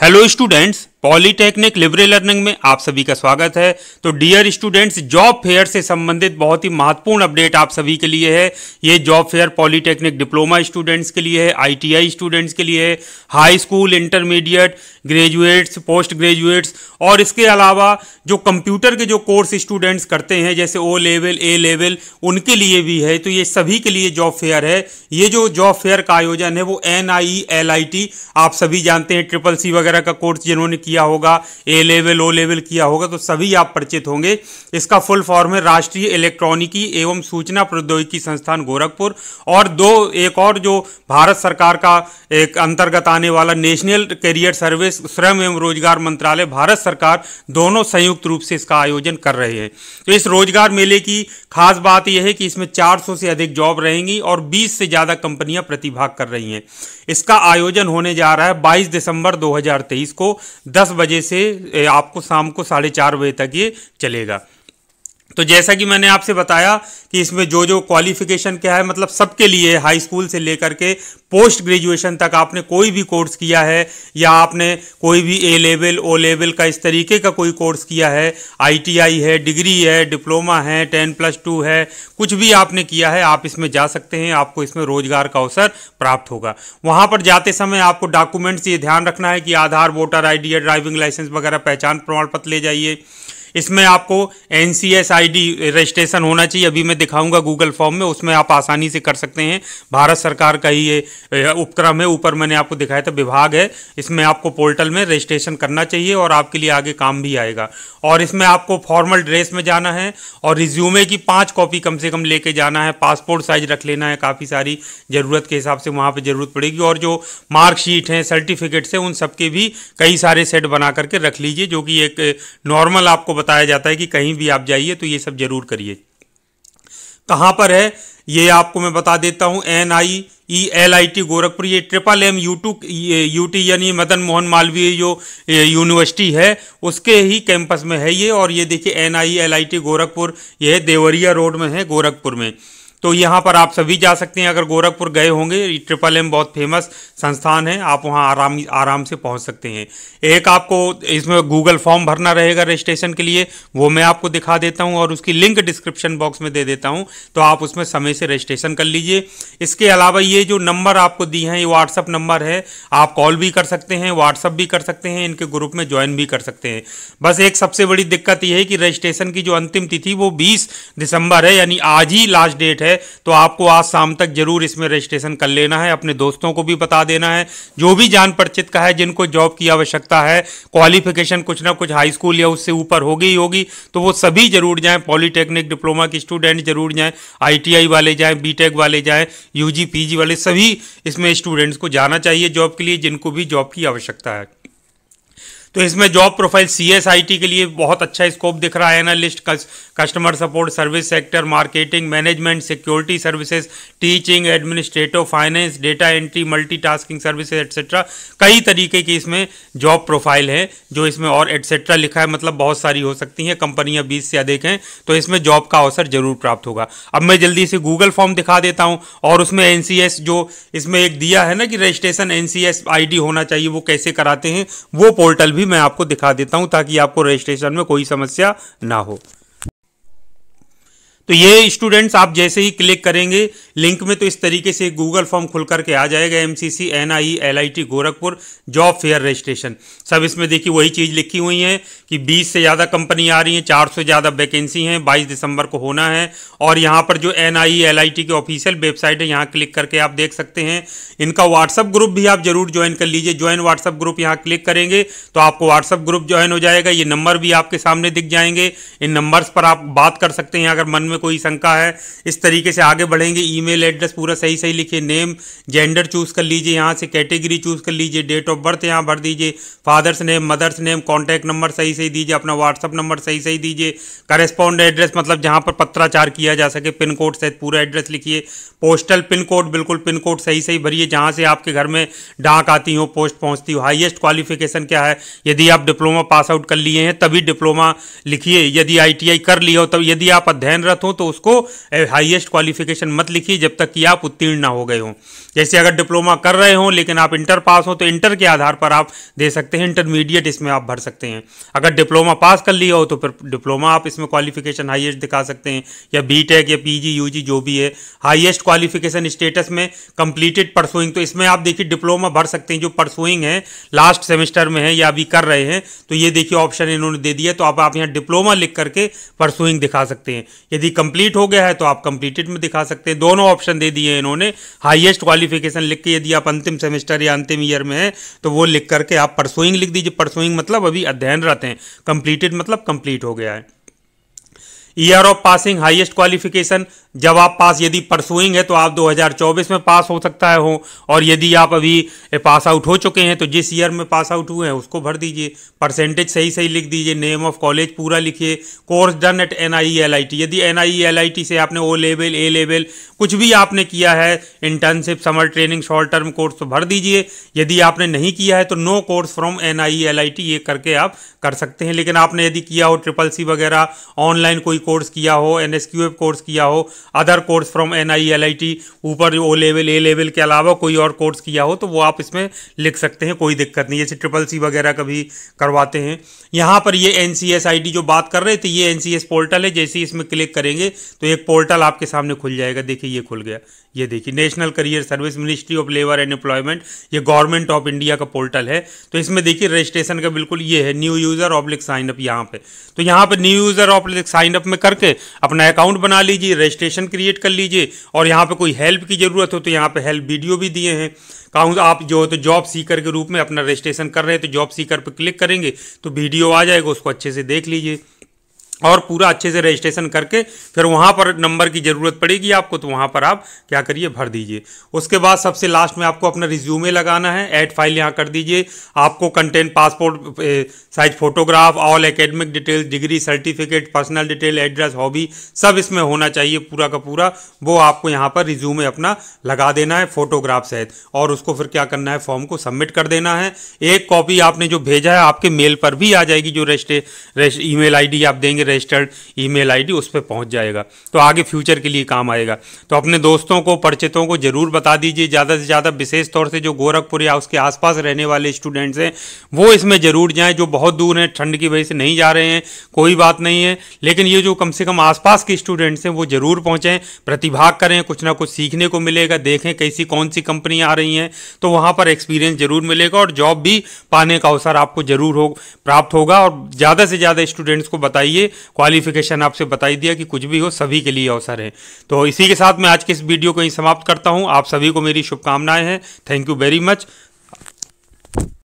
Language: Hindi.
Hello students, polytechnic liberal learning में आप सभी का स्वागत है तो डियर स्टूडेंट्स जॉब फेयर से संबंधित बहुत ही महत्वपूर्ण अपडेट आप सभी के लिए है ये job fair polytechnic diploma students के लिए है आईटीआई स्टूडेंट्स के लिए है high school intermediate graduates post graduates और इसके अलावा जो कंप्यूटर के जो कोर्स स्टूडेंट्स करते हैं जैसे ओ लेवल ए लेवल उनके लिए भी है तो ये सभी के लिए जॉब फेयर है ये जो जॉब फेयर का आयोजन है वो एन e आप सभी जानते हैं ट्रिपल सी वगैरह का कोर्स जिन्होंने किया होगा ए लेवल ओ लेवल किया होगा तो सभी आप परिचित होंगे इसका फुल फॉर्म है राष्ट्रीय इलेक्ट्रॉनिकी एवं सूचना प्रौद्योगिकी संस्थान गोरखपुर और दो एक और जो भारत सरकार का एक अंतर्गत आने वाला नेशनल करियर सर्विस श्रम एवं रोजगार मंत्रालय भारत सरकार दोनों संयुक्त रूप से इसका आयोजन कर रहे हैं तो इस रोजगार मेले की खास बात यह है कि इसमें 400 से अधिक जॉब रहेंगी और 20 से ज़्यादा कंपनियां प्रतिभाग कर रही हैं इसका आयोजन होने जा रहा है 22 दिसंबर 2023 को दस बजे से आपको शाम को साढ़े चार बजे तक ये चलेगा तो जैसा कि मैंने आपसे बताया कि इसमें जो जो क्वालिफिकेशन क्या है मतलब सबके लिए हाई स्कूल से लेकर के पोस्ट ग्रेजुएशन तक आपने कोई भी कोर्स किया है या आपने कोई भी ए लेवल ओ लेवल का इस तरीके का कोई कोर्स किया है आईटीआई है डिग्री है डिप्लोमा है टेन प्लस टू है कुछ भी आपने किया है आप इसमें जा सकते हैं आपको इसमें रोजगार का अवसर प्राप्त होगा वहाँ पर जाते समय आपको डॉक्यूमेंट्स ये ध्यान रखना है कि Aadhaar voter I driving licence वगैरह पहचान प्रमाण पत्र ले जाइए इसमें आपको N C S I D registration होना चाहिए अभी मैं दिखाऊंगा गूगल फॉर्म में उसमें आप आसानी से कर सकते हैं भारत सरकार का ही ये उपक्रम है ऊपर मैंने आपको दिखाया था विभाग है इसमें आपको पोर्टल में रजिस्ट्रेशन करना चाहिए और आपके लिए आगे काम भी आएगा और इसमें आपको फॉर्मल ड्रेस में जाना है और रिज्यूमे की पाँच कॉपी कम से कम लेके जाना है पासपोर्ट साइज रख लेना है काफ़ी सारी ज़रूरत के हिसाब से वहाँ पर ज़रूरत पड़ेगी और जो मार्कशीट हैं सर्टिफिकेट्स हैं उन सबके भी कई सारे सेट बना करके रख लीजिए जो कि एक नॉर्मल आपको बताया जाता है कि कहीं भी आप जाइए तो ये सब जरूर करिए कहाँ पर है ये आपको मैं बता देता हूँ N I E L I T Gorakhpur ये triple M U two U T यानी मदन मोहन मालवीय जो यूनिवर्सिटी है उसके ही कैंपस में है ये और ये देखिए N I L I T Gorakhpur यह देवरिया रोड में है गोरखपुर में तो यहाँ पर आप सभी जा सकते हैं अगर गोरखपुर गए होंगे ट्रिपल एम बहुत फेमस संस्थान है आप वहाँ आराम आराम से पहुँच सकते हैं एक आपको इसमें गूगल फॉर्म भरना रहेगा रजिस्ट्रेशन के लिए वो मैं आपको दिखा देता हूँ और उसकी लिंक डिस्क्रिप्शन बॉक्स में दे देता हूँ तो आप उसमें समय से रजिस्ट्रेशन कर लीजिए इसके अलावा ये जो नंबर आपको दिए हैं ये व्हाट्सअप नंबर है आप कॉल भी कर सकते हैं व्हाट्सअप भी कर सकते हैं इनके ग्रुप में ज्वाइन भी कर सकते हैं बस एक सबसे बड़ी दिक्कत ये है कि रजिस्ट्रेशन की जो अंतिम तिथि वो बीस दिसंबर है यानी आज ही लास्ट डेट है है तो आपको आज शाम तक जरूर इसमें रजिस्ट्रेशन कर लेना है अपने दोस्तों को भी बता देना है जो भी जान परिचित का है जिनको जॉब की आवश्यकता है क्वालिफिकेशन कुछ ना कुछ हाई स्कूल या उससे ऊपर होगी ही होगी तो वो सभी जरूर जाए पॉलीटेक्निक डिप्लोमा के स्टूडेंट जरूर जाए आई वाले जाए बी वाले जाए यू जी वाले सभी इसमें स्टूडेंट्स को जाना चाहिए जॉब के लिए जिनको भी जॉब की आवश्यकता है तो इसमें जॉब प्रोफाइल टी के लिए बहुत अच्छा स्कोप दिख रहा है analyst customer support service sector marketing management security services teaching administrative finance data entry multitasking services etcetera कई तरीके की इसमें जॉब प्रोफाइल है जो इसमें और एट्सेट्रा लिखा है मतलब बहुत सारी हो सकती हैं कंपनियां बीस से अधिक हैं तो इसमें जॉब का अवसर जरूर प्राप्त होगा अब मैं जल्दी से गूगल फॉर्म दिखा देता हूँ और उसमें एन जो इसमें एक दिया है ना कि रजिस्ट्रेशन एन सी होना चाहिए वो कैसे कराते हैं वो पोर्टल भी मैं आपको दिखा देता हूँ ताकि आपको रजिस्ट्रेशन में कोई समस्या ना हो तो ये स्टूडेंट्स आप जैसे ही क्लिक करेंगे लिंक में तो इस तरीके से गूगल फॉर्म खुल करके आ जाएगा M C C N I L I T Gorakhpur job fair registration सब इसमें देखिए वही चीज़ लिखी हुई है कि 20 से ज़्यादा कंपनी आ रही हैं 400 से ज़्यादा वैकेंसी हैं 22 दिसंबर को होना है और यहाँ पर जो N I L I T की ऑफिशियल वेबसाइट है यहाँ क्लिक करके आप देख सकते हैं इनका व्हाट्सअप ग्रुप भी आप जरूर ज्वाइन कर लीजिए ज्वाइन व्हाट्सअप ग्रुप यहाँ क्लिक करेंगे तो आपको व्हाट्सअप ग्रुप ज्वाइन हो जाएगा ये नंबर भी आपके सामने दिख जाएंगे इन नंबर्स पर आप बात कर सकते हैं अगर मन में में कोई शंका है इस तरीके से आगे बढ़ेंगे ईमेल एड्रेस पूरा सही सही लिखिए नेम जेंडर चूज़ कर लीजिए यहाँ से कैटेगरी चूज़ कर लीजिए डेट ऑफ बर्थ यहाँ भर दीजिए father's name mother's name contact number सही सही दीजिए अपना व्हाट्सअप नंबर सही सही दीजिए करेस्पॉन्ड एड्रेस मतलब जहाँ पर पत्राचार किया जा सके पिन कोड सहित पूरा एड्रेस लिखिए पोस्टल पिन कोड बिल्कुल पिन कोड सही सही भरिए जहाँ से आपके घर में डाक आती हो पोस्ट पहुँचती हो हाईएस्ट क्वालिफिकेशन क्या है यदि आप डिप्लोमा पास आउट कर लिए हैं तभी डिप्लोमा लिखिए यदि आईटीआई कर लिए हो तब यदि आप अध्ययनरत हो हो तो उसको हाईएस्ट क्वालिफिकेशन मत लिखिए जब तक कि आप उत्तीर्ण ना हो गए हों जैसे अगर डिप्लोमा कर रहे हों लेकिन आप इंटर पास हो तो इंटर के आधार पर आप दे सकते हैं इंटरमीडिएट इसमें आप भर सकते हैं अगर डिप्लोमा पास कर लिया हो तो फिर डिप्लोमा आप इसमें क्वालिफिकेशन हाईएस्ट दिखा सकते हैं या बी या पी जी जो भी है हाईएस्ट क्वालिफिकेशन स्टेटस में कंप्लीटेड परसुइंग तो इसमें आप देखिए डिप्लोमा भर सकते हैं जो परसुइंग है लास्ट सेमेस्टर में है या अभी कर रहे हैं तो ये देखिए ऑप्शन इन्होंने दे दिया तो आप, यहाँ डिप्लोमा लिख करके परसुइंग दिखा सकते हैं यदि कंप्लीट हो गया है तो आप कंप्लीटेड में दिखा सकते हैं दोनों ऑप्शन दे दिए इन्होंने हाईएस्ट क्वालिफिकेशन लिख के यदि आप अंतिम सेमेस्टर या अंतिम ईयर में हैं तो वो लिख करके आप परसोइंग लिख दीजिए परसोइंग मतलब अभी अध्ययनरत हैं कंप्लीटेड मतलब कंप्लीट हो गया है year of passing highest qualification जब आप पास यदि परसुइंग है तो आप 2024 में पास हो सकता है हो और यदि आप अभी पास आउट हो चुके हैं तो जिस ईयर में पास आउट हुए हैं उसको भर दीजिए परसेंटेज सही सही लिख दीजिए नेम ऑफ कॉलेज पूरा लिखिए course done at N I L I T यदि N I L I T से आपने ओ लेवल ए लेवल कुछ भी आपने किया है internship summer training short term course तो भर दीजिए यदि आपने नहीं किया है तो no course from N I L I T ये करके आप कर सकते हैं लेकिन आपने यदि किया हो ट्रिपल सी वगैरह ऑनलाइन कोई कोर्स किया हो एन कोर्स किया हो other course from N I ऊपर ओ लेवल ए लेवल के अलावा कोई और कोर्स किया हो तो वो आप इसमें लिख सकते हैं कोई दिक्कत नहीं जैसे ट्रिपल सी वगैरह का भी करवाते हैं यहाँ पर ये एन सी जो बात कर रहे थे ये एन पोर्टल है जैसे ही इसमें क्लिक करेंगे तो एक पोर्टल आपके सामने खुल जाएगा देखिए ये खुल गया ये देखिए national career service ministry of labour and employment ये गवर्नमेंट ऑफ इंडिया का पोर्टल है तो इसमें देखिए रजिस्ट्रेशन का बिल्कुल ये है new user oblique sign up यहाँ पे तो यहाँ पे new user oblique sign up में करके अपना अकाउंट बना लीजिए रजिस्ट्रेशन क्रिएट कर लीजिए और यहाँ पर कोई हेल्प की ज़रूरत हो तो यहाँ पर हेल्प वीडियो भी दिए हैं कहूँ आप जो तो जॉब सीकर के रूप में अपना रजिस्ट्रेशन कर रहे हैं तो जॉब सीकर पर क्लिक करेंगे तो वीडियो आ जाएगा उसको अच्छे से देख लीजिए और पूरा अच्छे से रजिस्ट्रेशन करके फिर वहाँ पर नंबर की ज़रूरत पड़ेगी आपको तो वहाँ पर आप क्या करिए भर दीजिए उसके बाद सबसे लास्ट में आपको अपना रिज्यूमे लगाना है ऐड फाइल यहाँ कर दीजिए आपको content passport size photograph all academic detail degree certificate personal detail address hobby सब इसमें होना चाहिए पूरा का पूरा वो आपको यहाँ पर रिज्यूमे अपना लगा देना है फोटोग्राफ सहित और उसको फिर क्या करना है फॉर्म को सबमिट कर देना है एक कॉपी आपने जो भेजा है आपके मेल पर भी आ जाएगी जो रजिस्ट्रे ई मेल आप देंगे रजिस्टर्ड ईमेल आईडी उस पर पहुंच जाएगा तो आगे फ्यूचर के लिए काम आएगा तो अपने दोस्तों को परिचितों को ज़रूर बता दीजिए ज़्यादा से ज़्यादा विशेष तौर से जो गोरखपुर या उसके आसपास रहने वाले स्टूडेंट्स हैं वो इसमें ज़रूर जाएँ जो बहुत दूर हैं ठंड की वजह से नहीं जा रहे हैं कोई बात नहीं है लेकिन ये जो कम से कम आसपास के स्टूडेंट्स हैं वो ज़रूर पहुँचें प्रतिभाग करें कुछ ना कुछ सीखने को मिलेगा देखें कैसी कौन सी कंपनियाँ आ रही हैं तो वहाँ पर एक्सपीरियंस ज़रूर मिलेगा और जॉब भी पाने का अवसर आपको ज़रूर हो प्राप्त होगा और ज़्यादा से ज़्यादा स्टूडेंट्स को बताइए क्वालिफिकेशन आपसे बताई दिया कि कुछ भी हो सभी के लिए अवसर है तो इसी के साथ मैं आज के इस वीडियो को ही समाप्त करता हूँ आप सभी को मेरी शुभकामनाएं हैं थैंक यू वेरी मच